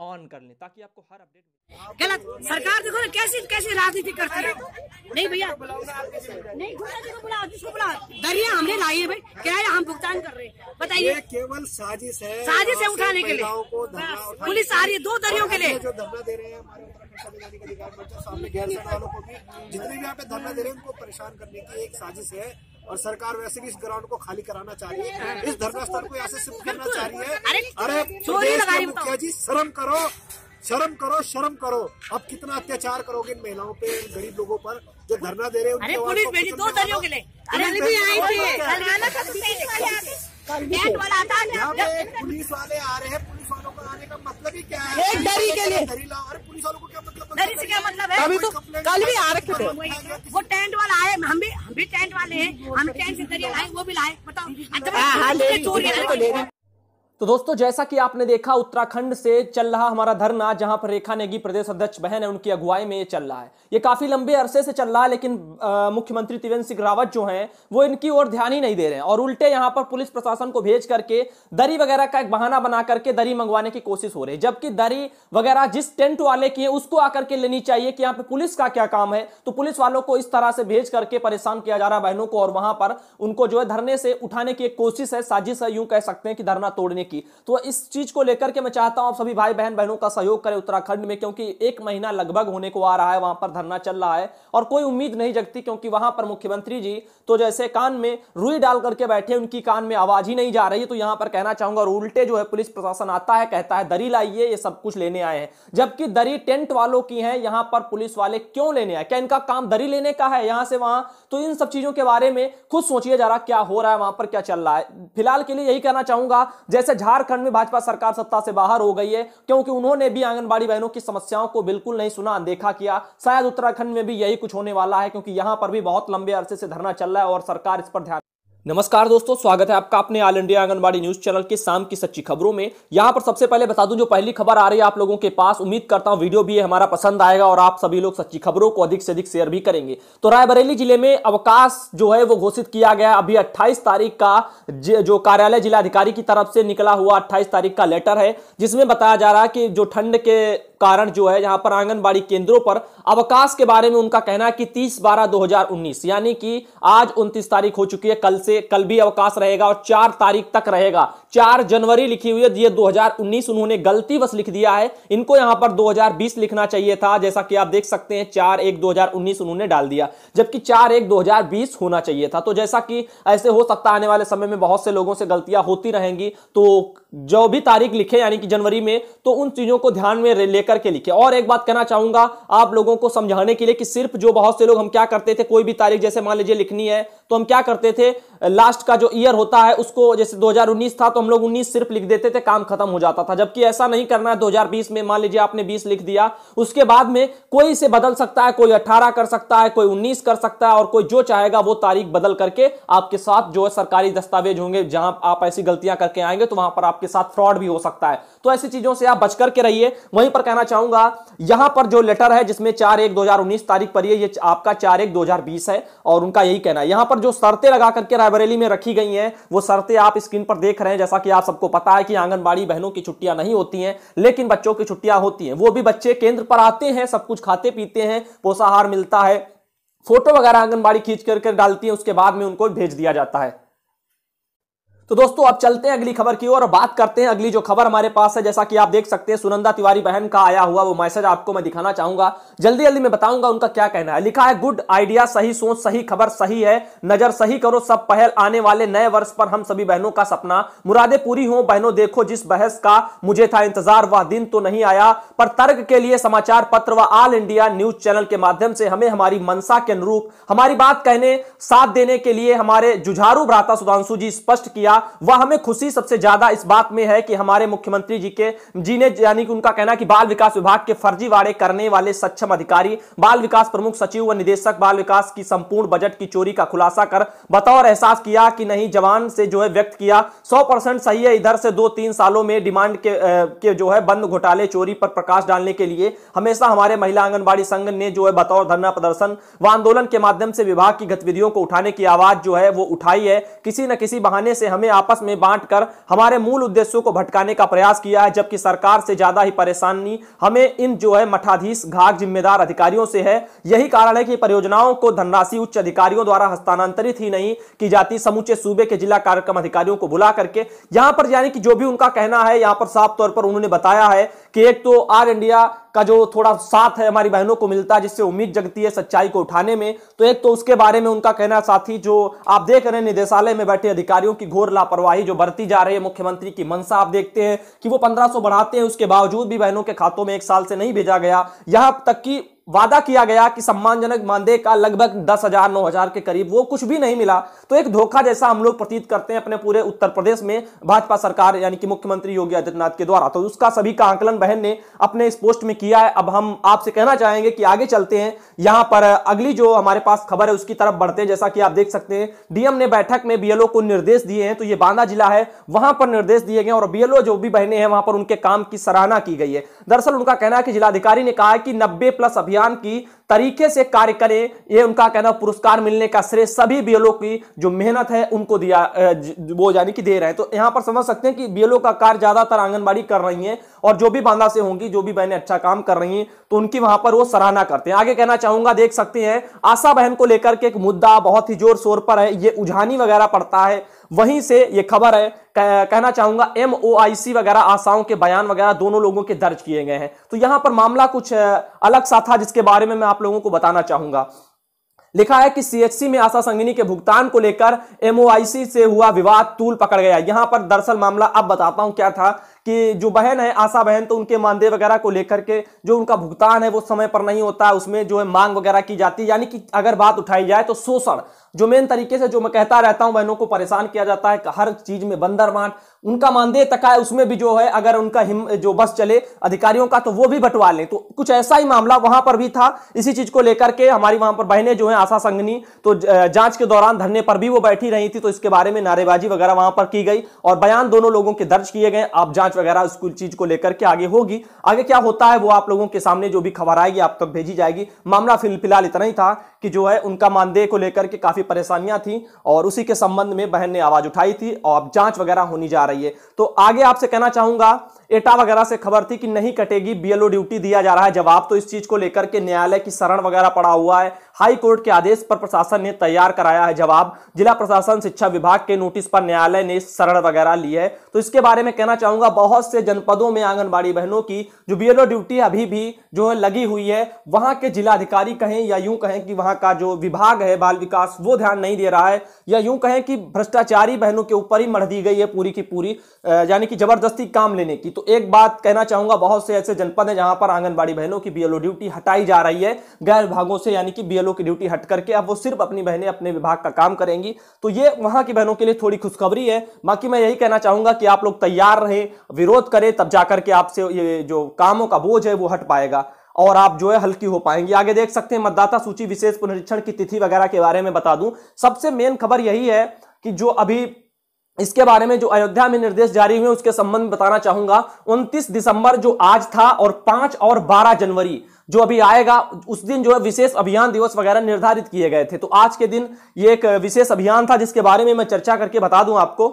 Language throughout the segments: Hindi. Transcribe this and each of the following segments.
ऑन कर लें ताकि आपको हर अपडेट गलत सरकार देखो कैसी कैसी राजनीति करती है नहीं भैया नहीं बुला जिसको बुला दरिया हमने लाई है भाई किराया हम भुगतान कर रहे हैं बताइए केवल साजिश है साजिश है उठाने के लिए पुलिस आ रही है दो दरियों के लिए जो धरना दे रहे हैं हमारे जितने भी यहाँ पे धरना दे रहे हैं उनको परेशान करने की एक साजिश है और सरकार वैसे भी इस ग्राउंड को खाली कराना चाह रही है इस धरना स्थल को यहाँ से सिर्फ करना चाह रही है अरे प्रदेश के मुखिया जी शर्म करो शर्म करो शर्म करो अब कितना अत्याचार करोगे इन महिलाओं पे इन गरीब लोगों पर जो धरना दे रहे हैं पुलिस भेजी दो दलियों के लिए पुलिस वाले आ रहे हैं पुलिस वालों को आने का मतलब ही क्या है के लिए अरे पुलिस वालों को फिर इसे क्या मतलब है अभी तो कल भी आ रखे थे वो टेंट वाला आए हम भी हम भी टेंट वाले हैं हम टेंट के जरिए लाए वो भी लाए बताओ हाँ, हाँ, चोरी तो दोस्तों जैसा कि आपने देखा उत्तराखंड से चल रहा हमारा धरना जहां पर रेखा नेगी प्रदेश अध्यक्ष बहन है उनकी अगुवाई में ये चल रहा है ये काफी लंबे अरसे से चल रहा है लेकिन मुख्यमंत्री त्रिवेंद्र सिंह रावत जो हैं वो इनकी ओर ध्यान ही नहीं दे रहे हैं और उल्टे यहां पर पुलिस प्रशासन को भेज करके दरी वगैरह का एक बहाना बना करके दरी मंगवाने की कोशिश हो रही है जबकि दरी वगैरह जिस टेंट वाले की है उसको आकर के लेनी चाहिए कि यहाँ पे पुलिस का क्या काम है तो पुलिस वालों को इस तरह से भेज करके परेशान किया जा रहा है बहनों को और वहां पर उनको जो है धरने से उठाने की एक कोशिश है साजिश है यूं कह सकते हैं कि धरना तोड़ने की तो इस चीज को लेकर के मैं चाहता हूं आप सभी भाई बहन बहनों का सहयोग करें उत्तराखंड में क्योंकि एक महीना लगभग होने को आ रहा है वहां पर धरना चल रहा है और कोई उम्मीद नहीं जगती क्योंकि वहां पर मुख्यमंत्री जी तो जैसे कान में रुई डाल करके बैठे उनकी कान में आवाज ही नहीं जा रही तो यहां पर कहना चाहूंगा और उल्टे जो है पुलिस प्रशासन आता है कहता है दरी लाइए ये सब कुछ लेने आए हैं जबकि दरी टेंट वालों की है यहां पर पुलिस वाले क्यों लेने आए क्या इनका काम दरी लेने का है यहां से वहां तो इन सब चीजों के बारे में खुद सोचिए जरा क्या हो रहा है वहां पर क्या चल रहा है फिलहाल के लिए यही कहना चाहूंगा जैसे झारखंड में भाजपा सरकार सत्ता से बाहर हो गई है क्योंकि उन्होंने भी आंगनबाड़ी बहनों की समस्याओं को बिल्कुल नहीं सुना अनदेखा किया शायद उत्तराखंड में भी यही कुछ होने वाला है क्योंकि यहां पर भी बहुत लंबे अरसे से धरना चल रहा है और सरकार इस पर ध्यान नमस्कार दोस्तों स्वागत है आपका अपने all India Anganwadi news channel के शाम की सच्ची खबरों में यहां पर सबसे पहले बता दूं जो पहली खबर आ रही है आप लोगों के पास उम्मीद करता हूं वीडियो भी हमारा पसंद आएगा और आप सभी लोग सच्ची खबरों को अधिक से अधिक शेयर भी करेंगे तो रायबरेली जिले में अवकाश जो है वो घोषित किया गया अभी अट्ठाईस तारीख का जो कार्यालय जिलाधिकारी की तरफ से निकला हुआ अट्ठाईस तारीख का लेटर है जिसमें बताया जा रहा है कि जो ठंड के कारण जो है यहां पर आंगनबाड़ी केंद्रों पर अवकाश के बारे में उनका कहना है कि तीस बारह दो यानी कि आज उनतीस तारीख हो चुकी है कल से कल भी अवकाश रहेगा और चार तारीख तक रहेगा चार जनवरी लिखी हुई है ये 2019 उन्होंने गलती बस लिख दिया है इनको यहां पर 2020 लिखना चाहिए था जैसा कि आप देख सकते हैं चार एक दो उन्होंने डाल दिया जबकि चार एक दो होना चाहिए था तो जैसा कि ऐसे हो सकता आने वाले समय में बहुत से लोगों से गलतियां होती रहेंगी तो जो भी तारीख लिखे यानी कि जनवरी में तो उन चीज़ों को ध्यान में लेकर के लिखे और एक बात कहना चाहूंगा आप लोगों को समझाने के लिए कि सिर्फ जो बहुत से लोग हम क्या करते थे कोई भी तारीख जैसे मान लीजिए लिखनी है तो हम क्या करते थे लास्ट का जो ईयर होता है उसको जैसे 2019 था तो हम लोग 19 सिर्फ लिख देते थे काम खत्म हो जाता था जबकि ऐसा नहीं करना है 2020 में मान लीजिए आपने 20 लिख दिया उसके बाद में कोई इसे बदल सकता है कोई 18 कर सकता है कोई 19 कर सकता है और कोई जो चाहेगा वो तारीख बदल करके आपके साथ जो सरकारी दस्तावेज होंगे जहां आप ऐसी गलतियां करके आएंगे तो वहां पर आपके साथ फ्रॉड भी हो सकता है तो ऐसी चीजों से आप बच करके रहिए वहीं पर कहना चाहूंगा यहां पर जो लेटर है जिसमें चार एक दो तारीख पर आपका चार एक दो है और उनका यही कहना है यहां पर जो शर्तें लगा करके रायबरेली में रखी गई हैं वो शर्तें आप स्क्रीन पर देख रहे हैं जैसा कि आप सबको पता है कि आंगनबाड़ी बहनों की छुट्टियां नहीं होती हैं लेकिन बच्चों की छुट्टियां होती हैं वो भी बच्चे केंद्र पर आते हैं सब कुछ खाते पीते हैं पोषाहार मिलता है फोटो वगैरह आंगनबाड़ी खींच करके डालती है उसके बाद में उनको भेज दिया जाता है तो दोस्तों अब चलते हैं अगली खबर की ओर और बात करते हैं अगली जो खबर हमारे पास है जैसा कि आप देख सकते हैं सुनंदा तिवारी बहन का आया हुआ वो मैसेज आपको मैं दिखाना चाहूंगा जल्दी जल्दी मैं बताऊंगा उनका क्या कहना है लिखा है गुड आइडिया सही सोच सही खबर सही है नजर सही करो सब पहल आने वाले नए वर्ष पर हम सभी बहनों का सपना मुरादे पूरी हो बहनों देखो जिस बहस का मुझे था इंतजार वह दिन तो नहीं आया पर तर्क के लिए समाचार पत्र व ऑल इंडिया न्यूज चैनल के माध्यम से हमें हमारी मनसा के अनुरूप हमारी बात कहने साथ देने के लिए हमारे जुझारू भ्राता सुधांशु जी स्पष्ट किया वह हमें खुशी सबसे ज्यादा इस बात में है कि हमारे मुख्यमंत्री जी के जी ने यानी कि उनका कहना कि बाल विकास विभाग के फर्जीवाड़े करने वाले सक्षम अधिकारी बाल विकास प्रमुख सचिव व निदेशक बाल विकास की संपूर्ण बजट की चोरी का खुलासा कर बतौर एहसास किया कि नहीं जवान से जो है व्यक्त किया सौ सही है इधर से दो तीन सालों में डिमांड के, के जो है बंद घोटाले चोरी पर प्रकाश डालने के लिए हमेशा हमारे महिला आंगनबाड़ी संघ ने जो है बतौर धरना प्रदर्शन व आंदोलन के माध्यम से विभाग की गतिविधियों को उठाने की आवाज जो है वो उठाई है किसी न किसी बहाने से हमें में आपस में बांटकर हमारे मूल उद्देश्यों को भटकाने का प्रयास किया है जबकि सरकार से ज्यादा ही परेशानी हमें इन जो है मठाधीश घाट जिम्मेदार अधिकारियों से है यही कारण है कि परियोजनाओं को धनराशि उच्च अधिकारियों द्वारा हस्तांतरित ही नहीं की जाती समूचे सूबे के जिला कार्यक्रम अधिकारियों को बुला करके यहां पर यानी कि जो भी उनका कहना है यहां पर साफ तौर पर उन्होंने बताया है कि एक तो आर इंडिया का जो थोड़ा साथ है हमारी बहनों को मिलता है जिससे उम्मीद जगती है सच्चाई को उठाने में तो एक तो उसके बारे में उनका कहना साथी जो आप देख रहे हैं निदेशालय में बैठे अधिकारियों की घोर लापरवाही जो बरती जा रही है मुख्यमंत्री की मनसा आप देखते हैं कि वो पंद्रह बढ़ाते हैं उसके बावजूद भी बहनों के खातों में एक साल से नहीं भेजा गया यहां तक कि वादा किया गया कि सम्मानजनक मानदेय का लगभग दस हजार नौ हजार के करीब वो कुछ भी नहीं मिला तो एक धोखा जैसा हम लोग प्रतीत करते हैं अपने पूरे उत्तर प्रदेश में भाजपा सरकार यानी कि मुख्यमंत्री योगी आदित्यनाथ के द्वारा तो उसका सभी का आंकलन बहन ने अपने इस पोस्ट में किया है अब हम आपसे कहना चाहेंगे कि आगे चलते हैं यहां पर अगली जो हमारे पास खबर है उसकी तरफ बढ़ते हैं जैसा कि आप देख सकते हैं डीएम ने बैठक में बीएलओ को निर्देश दिए हैं तो ये बांदा जिला है वहां पर निर्देश दिए गए और बीएलओ जो भी बहने हैं वहां पर उनके काम की सराहना की गई है दरअसल उनका कहना है कि जिलाधिकारी ने कहा कि नब्बे प्लस अभियान की तरीके से कार्य करें ये उनका कहना पुरस्कार मिलने का श्रेय सभी बीएलओ की जो मेहनत है उनको दिया वो यानी कि दे रहे हैं तो यहाँ पर समझ सकते हैं कि बीएलओ का कार्य ज्यादातर आंगनबाड़ी कर रही है और जो भी बांदा से होंगी जो भी बहनें अच्छा काम कर रही हैं तो उनकी वहां पर वो सराहना करते हैं आगे कहना चाहूंगा देख सकते हैं आशा बहन को लेकर के एक मुद्दा बहुत ही जोर शोर पर है ये उझानी वगैरह पड़ता है वहीं से ये खबर है कहना चाहूंगा एम वगैरह आशाओं के बयान वगैरह दोनों लोगों के दर्ज किए गए हैं तो यहां पर मामला कुछ अलग सा था जिसके बारे में मैं आप आप लोगों को बताना चाहूंगा लिखा है कि सीएचसी में आशा संगिनी के भुगतान को लेकर एमओआईसी से हुआ विवाद तूल पकड़ गया यहां पर दरअसल मामला अब बताता हूं क्या था कि जो बहन है आशा बहन तो उनके मानदेय वगैरह को लेकर के जो उनका भुगतान है वो समय पर नहीं होता उसमें जो है मांग वगैरह की जाती है यानी कि अगर बात उठाई जाए तो शोषण जो मेन तरीके से जो मैं कहता रहता हूं बहनों को परेशान किया जाता है हर चीज में बंदर बंदरबांट उनका मानदेय तक है उसमें भी जो है अगर उनका हिम जो बस चले अधिकारियों का तो वो भी बंटवा लें तो कुछ ऐसा ही मामला वहां पर भी था इसी चीज को लेकर के हमारी वहां पर बहनें जो है आशा संगनी तो जांच के दौरान धरने पर भी वो बैठी रही थी तो इसके बारे में नारेबाजी वगैरह वहां पर की गई और बयान दोनों लोगों के दर्ज किए गए आप जांच वगैरह उस चीज को लेकर के आगे होगी आगे क्या होता है वो आप लोगों के सामने जो भी खबर आएगी आप तक भेजी जाएगी मामला फिलहाल इतना ही था कि जो है उनका मानदेय को लेकर के काफी काफ़ी परेशानियां थी और उसी के संबंध में बहन ने आवाज़ उठाई थी और अब जांच वगैरह होनी जा रही है तो आगे आपसे कहना चाहूंगा एटा वगैरह से खबर थी कि नहीं कटेगी बीएलओ ड्यूटी दिया जा रहा है जवाब तो इस चीज को लेकर के न्यायालय की शरण वगैरह पड़ा हुआ है हाई कोर्ट के आदेश पर प्रशासन ने तैयार कराया है जवाब जिला प्रशासन शिक्षा विभाग के नोटिस पर न्यायालय ने शरण वगैरह ली है तो इसके बारे में कहना चाहूंगा बहुत से जनपदों में आंगनबाड़ी बहनों की जो बी ड्यूटी अभी भी जो है लगी हुई है वहां के जिलाधिकारी कहें या यूं कहें कि वहां का जो विभाग है बाल विकास वो ध्यान नहीं दे रहा है या यूं कहें कि भ्रष्टाचारी बहनों के ऊपर ही मढ़ दी गई है पूरी की पूरी यानी कि जबरदस्ती काम लेने की तो तो एक बात कहना चाहूंगा बहुत से ऐसे जनपद हैं जहां पर आंगनबाड़ी बहनों की बीएलओ ड्यूटी हटाई जा रही है गैर विभागों से यानी कि बीएलओ की ड्यूटी हट करके अब वो सिर्फ अपनी बहनें अपने विभाग का काम करेंगी तो ये वहां की बहनों के लिए थोड़ी खुशखबरी है बाकी मैं यही कहना चाहूंगा कि आप लोग तैयार रहें विरोध करें तब जाकर के आपसे ये जो कामों का बोझ है वो हट पाएगा और आप जो है हल्की हो पाएंगे आगे देख सकते हैं मतदाता सूची विशेष पुनरीक्षण की तिथि वगैरह के बारे में बता दूं सबसे मेन खबर यही है कि जो अभी इसके बारे में जो अयोध्या में निर्देश जारी हुए उसके संबंध में बताना चाहूंगा 29 दिसंबर जो आज था और 5 और 12 जनवरी जो अभी आएगा उस दिन जो है विशेष अभियान दिवस वगैरह निर्धारित किए गए थे तो आज के दिन ये एक विशेष अभियान था जिसके बारे में मैं चर्चा करके बता दूं आपको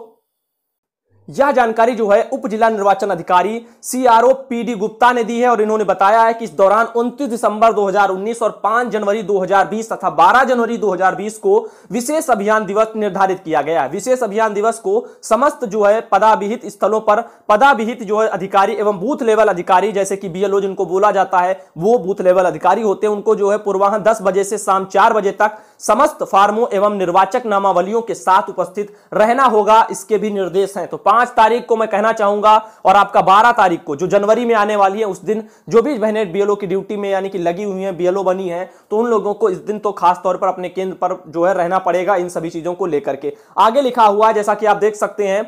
यह जानकारी जो है उप जिला निर्वाचन अधिकारी सीआरओ पीडी गुप्ता ने दी है और इन्होंने बताया है कि इस दौरान 29 दिसंबर 2019 और 5 जनवरी 2020 तथा 12 जनवरी 2020 को विशेष अभियान दिवस निर्धारित किया गया है विशेष अभियान दिवस को समस्त जो है पदाभिहित स्थलों पर पदाभिहित जो है अधिकारी एवं बूथ लेवल अधिकारी जैसे कि बी जिनको बोला जाता है वो बूथ लेवल अधिकारी होते हैं उनको जो है पूर्वाह दस बजे से शाम चार बजे तक समस्त फार्मों एवं निर्वाचक नामावलियों के साथ उपस्थित रहना होगा इसके भी निर्देश हैं तो पांच तारीख को मैं कहना चाहूंगा और आपका बारह तारीख को जो जनवरी में आने वाली है उस दिन जो भी बहने बीएलओ की ड्यूटी में यानी कि लगी हुई है बीएलओ बनी है तो उन लोगों को इस दिन तो खासतौर पर अपने केंद्र पर जो है रहना पड़ेगा इन सभी चीजों को लेकर के आगे लिखा हुआ जैसा कि आप देख सकते हैं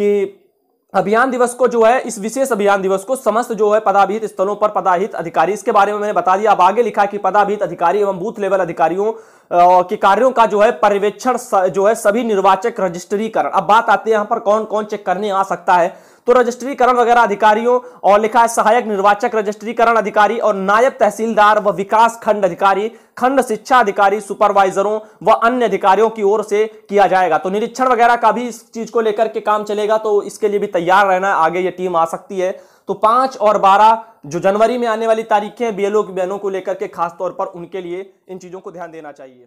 कि अभियान दिवस को जो है इस विशेष अभियान दिवस को समस्त जो है पदाभिहित स्थलों पर पदाहित अधिकारी इसके बारे में मैंने बता दिया अब आगे लिखा कि पदाभिहित अधिकारी एवं बूथ लेवल अधिकारियों के कार्यों का जो है पर्यवेक्षण जो है सभी निर्वाचक रजिस्ट्रीकरण अब बात आती है यहां पर कौन कौन चेक करने आ सकता है तो रजिस्ट्रीकरण वगैरह अधिकारियों और लिखा है सहायक निर्वाचक रजिस्ट्रीकरण अधिकारी और नायब तहसीलदार व विकास खंड अधिकारी खंड शिक्षा अधिकारी सुपरवाइजरों व अन्य अधिकारियों की ओर से किया जाएगा तो निरीक्षण वगैरह का भी इस चीज को लेकर के काम चलेगा तो इसके लिए भी तैयार रहना आगे ये टीम आ सकती है तो पांच और बारह जो जनवरी में आने वाली तारीखें बीएलओ की बहनों को लेकर के खासतौर पर उनके लिए इन चीजों को ध्यान देना चाहिए